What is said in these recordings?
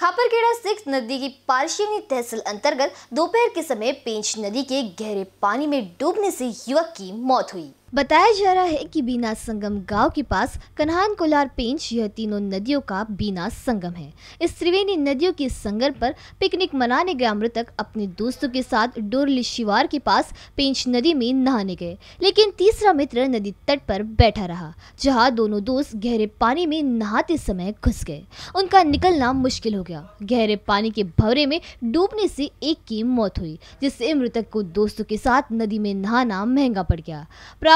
Khaparkheda six नदी की पारशिवनी तहसील अंतर्गत दोपहर के समय पेंच नदी के गहरे पानी में डूबने से युवक की मौत हुई बताया जा रहा है कि बीना संगम गांव के पास कन्हान कोलार पेंच यह तीनों नदियों का बीना संगम है इस त्रिवेणी नदियों के संगम पर पिकनिक मनाने गए मृतक अपने दोस्तों के साथ डोरली शिवार के पास पेंच नदी में नहाने गए लेकिन तीसरा मित्र नदी तट पर बैठा रहा जहां दोनों दोस्त गहरे पानी में नहाते समय घुस गए उनका निकलना मुश्किल हो गया गहरे पानी के भवरे में डूबने से एक की मौत हुई जिससे मृतक को दोस्तों के साथ नदी में नहाना महंगा पड़ गया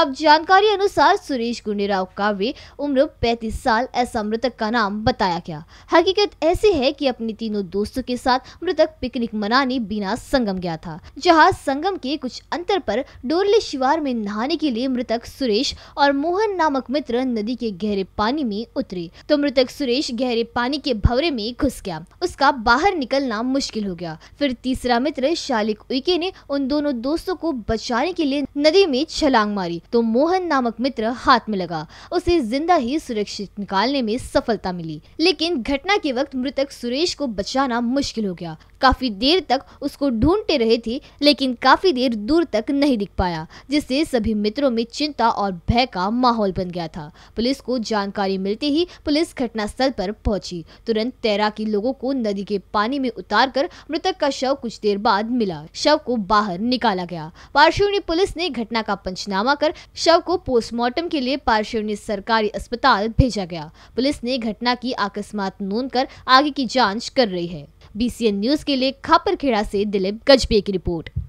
प्राप्त जानकारी अनुसार सुरेश गुंडेराव कावे उम्र 35 साल ऐसा मृतक का नाम बताया गया हकीकत ऐसी है कि अपने तीनों दोस्तों के साथ मृतक पिकनिक मनाने बिना संगम गया था जहां संगम के कुछ अंतर पर डोरले शिवार में नहाने के लिए मृतक सुरेश और मोहन नामक मित्र नदी के गहरे पानी में उतरे तो मृतक सुरेश गहरे पानी के भवरे में घुस गया उसका बाहर निकलना मुश्किल हो गया फिर तीसरा मित्र शालिक उइके ने उन दोनों दोस्तों को बचाने के लिए नदी में छलांग मारी तो मोहन नामक मित्र हाथ में लगा उसे जिंदा ही सुरक्षित निकालने में सफलता मिली लेकिन घटना के वक्त मृतक सुरेश को बचाना मुश्किल हो गया काफी देर तक उसको ढूंढते रहे थे लेकिन काफी देर दूर तक नहीं दिख पाया जिससे सभी मित्रों में चिंता और भय का माहौल बन गया था पुलिस को जानकारी मिलते ही पुलिस घटनास्थल पर पहुंची तुरंत तैराकी लोगों को नदी के पानी में उतारकर मृतक का शव कुछ देर बाद मिला शव को बाहर निकाला गया पार्श्व पुलिस ने घटना का पंचनामा कर शव को पोस्टमार्टम के लिए पारशिवनी सरकारी अस्पताल भेजा गया पुलिस ने घटना की अकस्मात नोंद कर आगे की जाँच कर रही है बीसीएन न्यूज के लिए खापरखेड़ा से दिलीप गजबे की रिपोर्ट